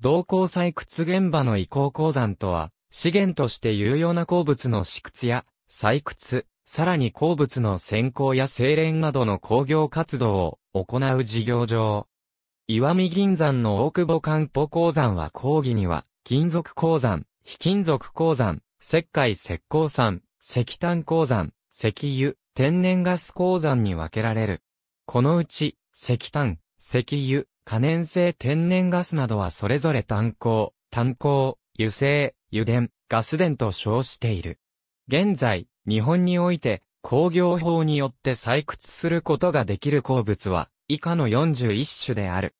同鉱採掘現場の移行鉱山とは、資源として有用な鉱物の試掘や採掘、さらに鉱物の選行や精錬などの工業活動を行う事業場。岩見銀山の大久保漢方鉱山は鉱技には、金属鉱山、非金属鉱山、石灰石鉱山、石炭鉱山、石油、天然ガス鉱山に分けられる。このうち、石炭、石油、可燃性天然ガスなどはそれぞれ炭鉱、炭鉱、油性、油田、ガス田と称している。現在、日本において工業法によって採掘することができる鉱物は以下の41種である。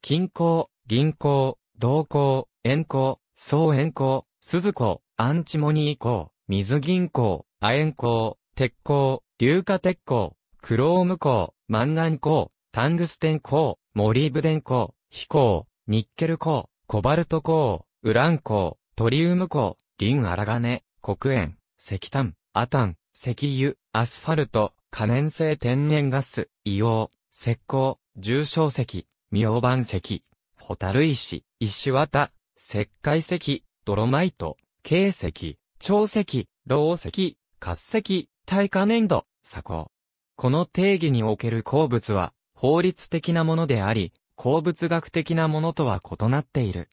金鉱、銀鉱、銅鉱、塩鉱、総塩鉱、鈴鉱、アンチモニー鉱、水銀鉱、亜鉛鉱、鉄鉱、硫化鉄鉱、クローム鉱、マンガン鉱、タングステン鉱、モリーブデン鉱、非鉱、ニッケル鉱、コバルト鉱、ウラン鉱、トリウム鉱、リンアラガネ、黒鉛、石炭、アタン、石油、アスファルト、可燃性天然ガス、硫黄、石膏、重小石、明ン石、ホタル石、石綿、石灰石、ドロマイト、軽石、長石、老石、滑石、耐火粘土、砂鉱。この定義における鉱物は、法律的なものであり、鉱物学的なものとは異なっている。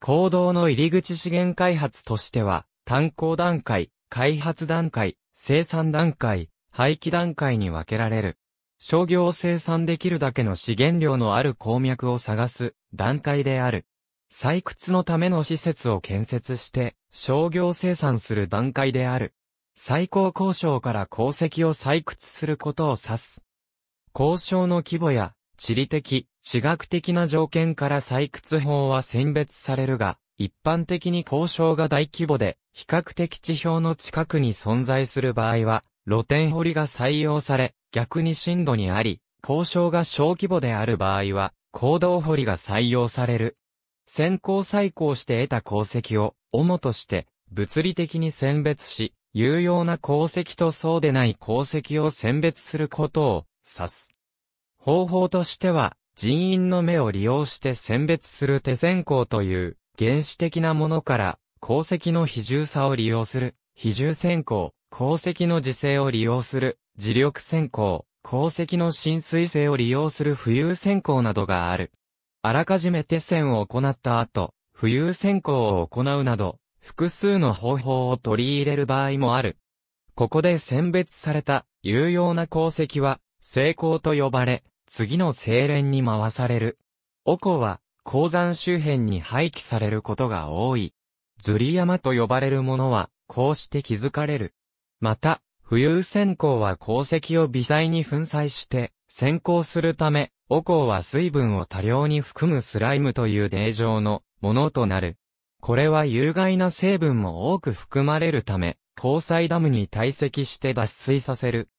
行動の入り口資源開発としては、炭鉱段階、開発段階、生産段階、廃棄段階に分けられる。商業生産できるだけの資源量のある鉱脈を探す段階である。採掘のための施設を建設して商業生産する段階である。最高交渉から鉱石を採掘することを指す。交渉の規模や、地理的、地学的な条件から採掘法は選別されるが、一般的に交渉が大規模で、比較的地表の近くに存在する場合は、露天掘りが採用され、逆に深度にあり、交渉が小規模である場合は、行動掘りが採用される。先行再行して得た鉱石を、主として、物理的に選別し、有用な鉱石とそうでない鉱石を選別することを、指す。方法としては、人員の目を利用して選別する手選項という原始的なものから鉱石の比重差を利用する比重選項、鉱石の磁性を利用する磁力選項、鉱石の浸水性を利用する浮遊選項などがある。あらかじめ手選を行った後、浮遊選項を行うなど、複数の方法を取り入れる場合もある。ここで選別された有用な鉱石は成功と呼ばれ、次の精錬に回される。おこは、鉱山周辺に廃棄されることが多い。ずり山と呼ばれるものは、こうして気づかれる。また、浮遊線香は鉱石を微細に粉砕して、先行するため、おこは水分を多量に含むスライムという泥状のものとなる。これは有害な成分も多く含まれるため、鉱砕ダムに堆積して脱水させる。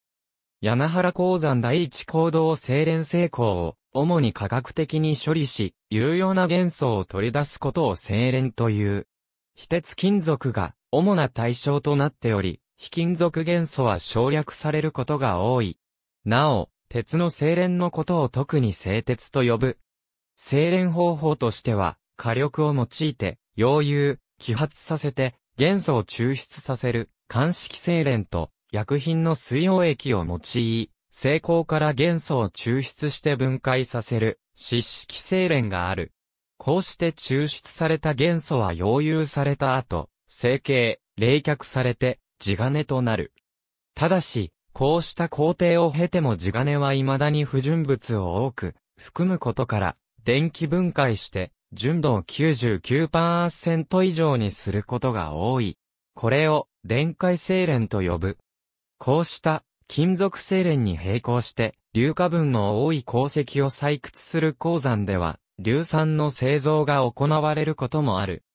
柳原鉱山第一行動精錬成功を、主に科学的に処理し、有用な元素を取り出すことを精錬という。非鉄金属が主な対象となっており、非金属元素は省略されることが多い。なお、鉄の精錬のことを特に製鉄と呼ぶ。精錬方法としては、火力を用いて、溶融、揮発させて、元素を抽出させる、乾式精錬と、薬品の水溶液を用い、成功から元素を抽出して分解させる、湿式精錬がある。こうして抽出された元素は溶融された後、成形、冷却されて、地金となる。ただし、こうした工程を経ても地金は未だに不純物を多く含むことから、電気分解して、純度を99%以上にすることが多い。これを、電解精錬と呼ぶ。こうした金属精錬に並行して、硫化分の多い鉱石を採掘する鉱山では、硫酸の製造が行われることもある。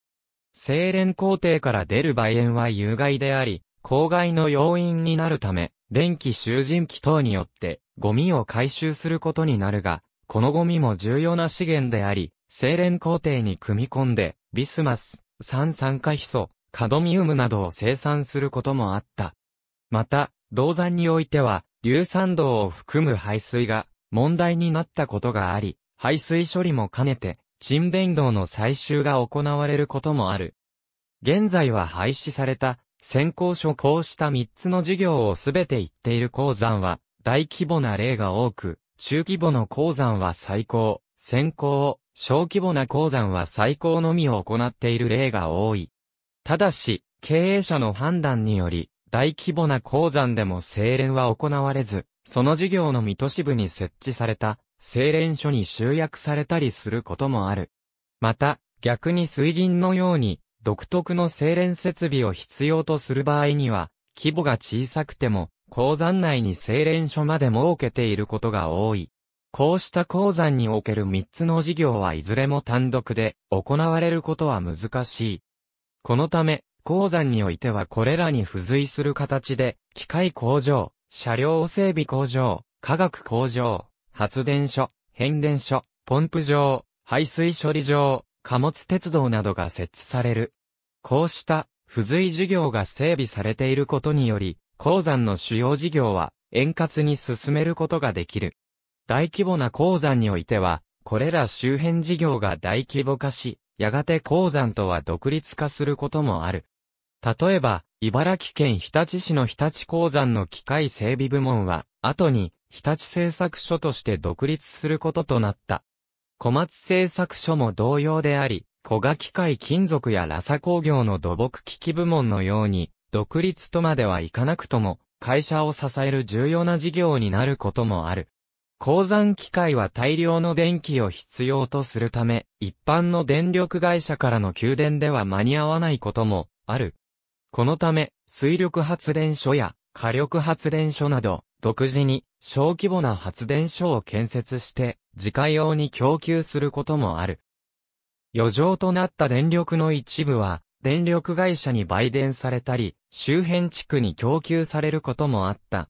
精錬工程から出る梅塩は有害であり、公害の要因になるため、電気囚人機等によって、ゴミを回収することになるが、このゴミも重要な資源であり、精錬工程に組み込んで、ビスマス、酸酸化ヒ素、カドミウムなどを生産することもあった。また、銅山においては、硫酸銅を含む排水が問題になったことがあり、排水処理も兼ねて、沈殿銅の採集が行われることもある。現在は廃止された、先行所こうした3つの事業をすべて行っている鉱山は、大規模な例が多く、中規模の鉱山は最高、先行を、小規模な鉱山は最高のみを行っている例が多い。ただし、経営者の判断により、大規模な鉱山でも精錬は行われず、その事業の水戸支部に設置された精錬所に集約されたりすることもある。また、逆に水銀のように独特の精錬設備を必要とする場合には、規模が小さくても、鉱山内に精錬所まで設けていることが多い。こうした鉱山における3つの事業はいずれも単独で行われることは難しい。このため、鉱山においてはこれらに付随する形で、機械工場、車両整備工場、化学工場、発電所、変電所、ポンプ場、排水処理場、貨物鉄道などが設置される。こうした付随事業が整備されていることにより、鉱山の主要事業は円滑に進めることができる。大規模な鉱山においては、これら周辺事業が大規模化し、やがて鉱山とは独立化することもある。例えば、茨城県日立市の日立鉱山の機械整備部門は、後に日立製作所として独立することとなった。小松製作所も同様であり、小賀機械金属やラサ工業の土木機器部門のように、独立とまではいかなくとも、会社を支える重要な事業になることもある。鉱山機械は大量の電気を必要とするため、一般の電力会社からの給電では間に合わないこともある。このため、水力発電所や火力発電所など、独自に小規模な発電所を建設して、自家用に供給することもある。余剰となった電力の一部は、電力会社に売電されたり、周辺地区に供給されることもあった。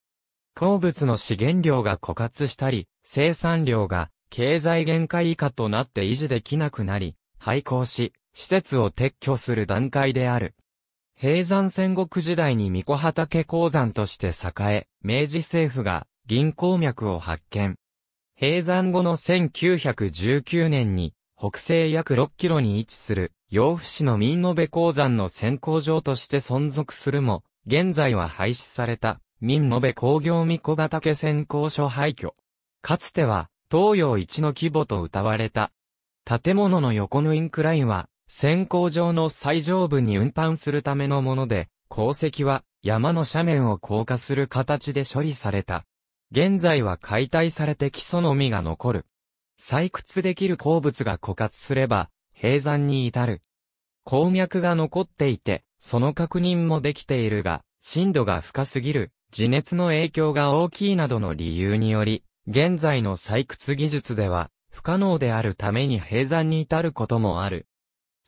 鉱物の資源量が枯渇したり、生産量が経済限界以下となって維持できなくなり、廃校し、施設を撤去する段階である。平山戦国時代に三子畑鉱山として栄え、明治政府が銀鉱脈を発見。平山後の1919年に、北西約6キロに位置する、洋府市の民延部鉱山の先行場として存続するも、現在は廃止された、民延部工業三子畑先行所廃墟。かつては、東洋一の規模と謳われた。建物の横のインクラインは、先行上の最上部に運搬するためのもので、鉱石は山の斜面を降下する形で処理された。現在は解体されて基礎のみが残る。採掘できる鉱物が枯渇すれば、閉山に至る。鉱脈が残っていて、その確認もできているが、深度が深すぎる、地熱の影響が大きいなどの理由により、現在の採掘技術では、不可能であるために閉山に至ることもある。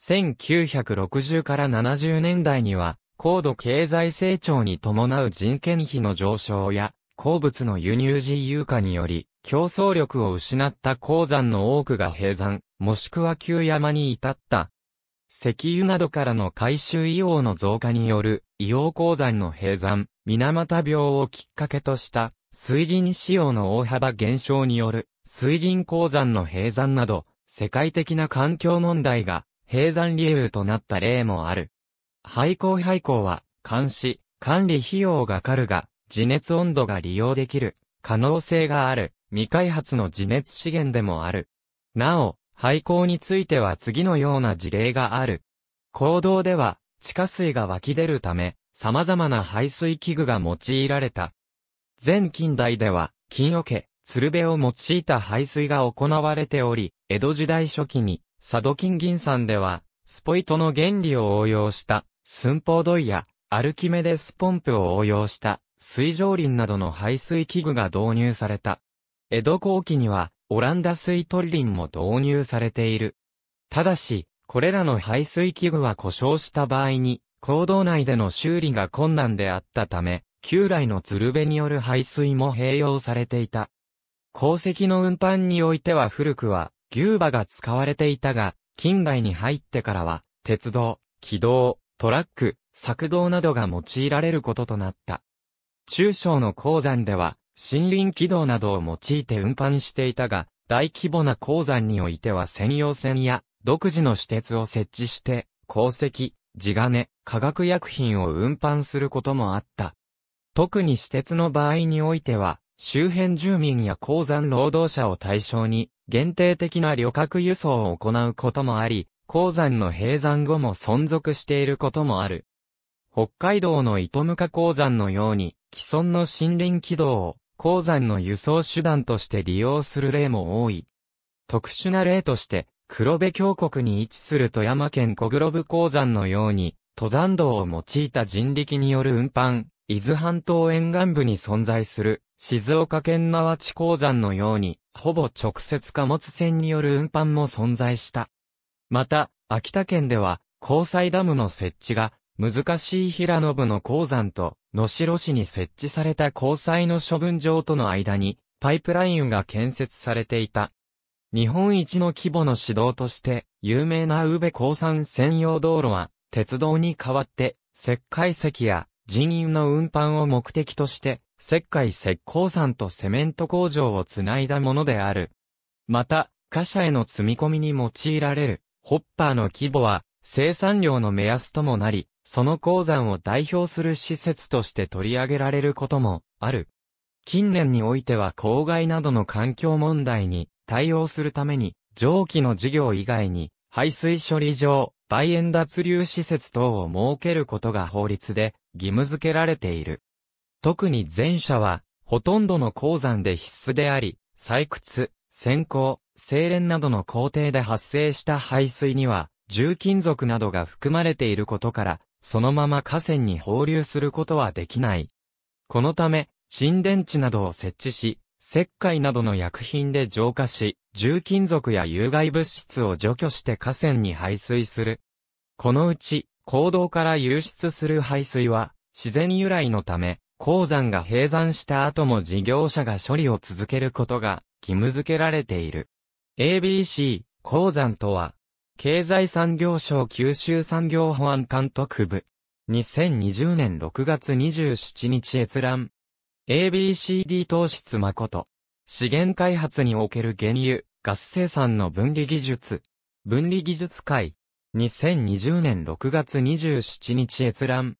1960から70年代には、高度経済成長に伴う人件費の上昇や、鉱物の輸入自由化により、競争力を失った鉱山の多くが閉山、もしくは旧山に至った。石油などからの回収硫黄の増加による、硫黄鉱山の閉山、水俣病をきっかけとした、水銀使用の大幅減少による、水銀鉱山の閉山など、世界的な環境問題が、閉山理由となった例もある。廃校廃校は、監視、管理費用がかかるが、地熱温度が利用できる、可能性がある、未開発の地熱資源でもある。なお、廃校については次のような事例がある。行動では、地下水が湧き出るため、様々な排水器具が用いられた。前近代では、金桶、鶴瓶を用いた排水が行われており、江戸時代初期に、サドキン銀山では、スポイトの原理を応用した寸法土イやアルキメデスポンプを応用した水上林などの排水器具が導入された。江戸後期にはオランダ水鳥林も導入されている。ただし、これらの排水器具は故障した場合に、坑道内での修理が困難であったため、旧来の鶴瓶による排水も併用されていた。鉱石の運搬においては古くは、牛馬が使われていたが、近代に入ってからは、鉄道、軌道、トラック、作動などが用いられることとなった。中小の鉱山では、森林軌道などを用いて運搬していたが、大規模な鉱山においては専用船や、独自の私鉄を設置して、鉱石、地金、化学薬品を運搬することもあった。特に私鉄の場合においては、周辺住民や鉱山労働者を対象に、限定的な旅客輸送を行うこともあり、鉱山の閉山後も存続していることもある。北海道の糸無価鉱山のように、既存の森林軌道を鉱山の輸送手段として利用する例も多い。特殊な例として、黒部峡谷に位置する富山県小黒部鉱山のように、登山道を用いた人力による運搬、伊豆半島沿岸部に存在する静岡県那和地鉱山のように、ほぼ直接貨物船による運搬も存在した。また、秋田県では、高裁ダムの設置が、難しい平信の鉱山と、野城市に設置された高裁の処分場との間に、パイプラインが建設されていた。日本一の規模の指導として、有名な宇部鉱山専用道路は、鉄道に代わって、石灰石や人員の運搬を目的として、石灰石膏山とセメント工場をつないだものである。また、貨車への積み込みに用いられる、ホッパーの規模は、生産量の目安ともなり、その鉱山を代表する施設として取り上げられることも、ある。近年においては公害などの環境問題に対応するために、蒸気の事業以外に、排水処理場、梅園脱流施設等を設けることが法律で義務付けられている。特に前者は、ほとんどの鉱山で必須であり、採掘、潜航、精錬などの工程で発生した排水には、重金属などが含まれていることから、そのまま河川に放流することはできない。このため、沈殿池などを設置し、石灰などの薬品で浄化し、重金属や有害物質を除去して河川に排水する。このうち、坑道から流出する排水は、自然由来のため、鉱山が閉山した後も事業者が処理を続けることが義務付けられている。ABC、鉱山とは、経済産業省九州産業保安監督部。2020年6月27日閲覧。ABCD 糖質誠。資源開発における原油、ガス生産の分離技術。分離技術会。2020年6月27日閲覧。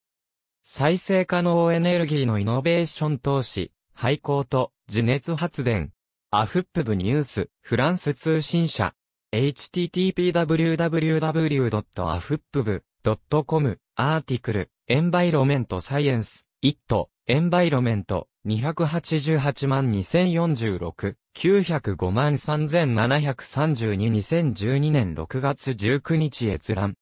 再生可能エネルギーのイノベーション投資、廃校と自熱発電。アフップブニュース、フランス通信社。h t t p w w w a f u p b c o m アーティクル、エンバイロメントサイエンス、イット、エンバイロメント、288万2046、905万3732 2012年6月19日閲覧。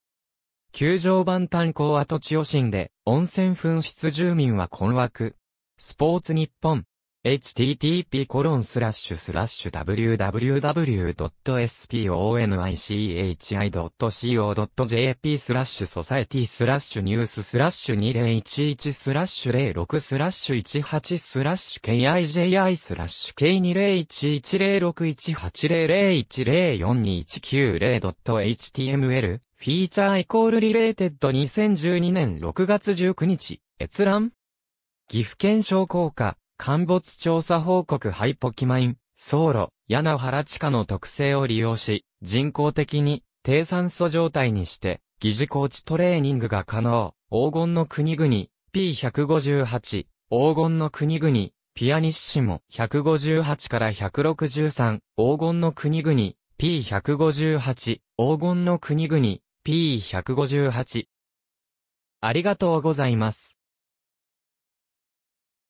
球場版炭鉱跡地予診で、温泉噴出住民は困惑。スポーツ日本。http://www.sponichi.co.jp スラッシュソサエティスラッシュニューススラッシュ2011スラッシュ06スラッシュ18スラッシュ KIJI スラッシュ k 2 0 1 1 0 6 1 8 0 0 1 0 4 2 1 9 0 h t m l フィーチャーイコールリレーテッド2012年6月19日、閲覧岐阜県商工科、陥没調査報告ハイポキマイン、走路、柳原地下の特性を利用し、人工的に低酸素状態にして、疑似コーチトレーニングが可能、黄金の国々、P158、黄金の国々、ピアニッシモ、158から163、黄金の国々、P158、黄金の国々、P158。ありがとうございます。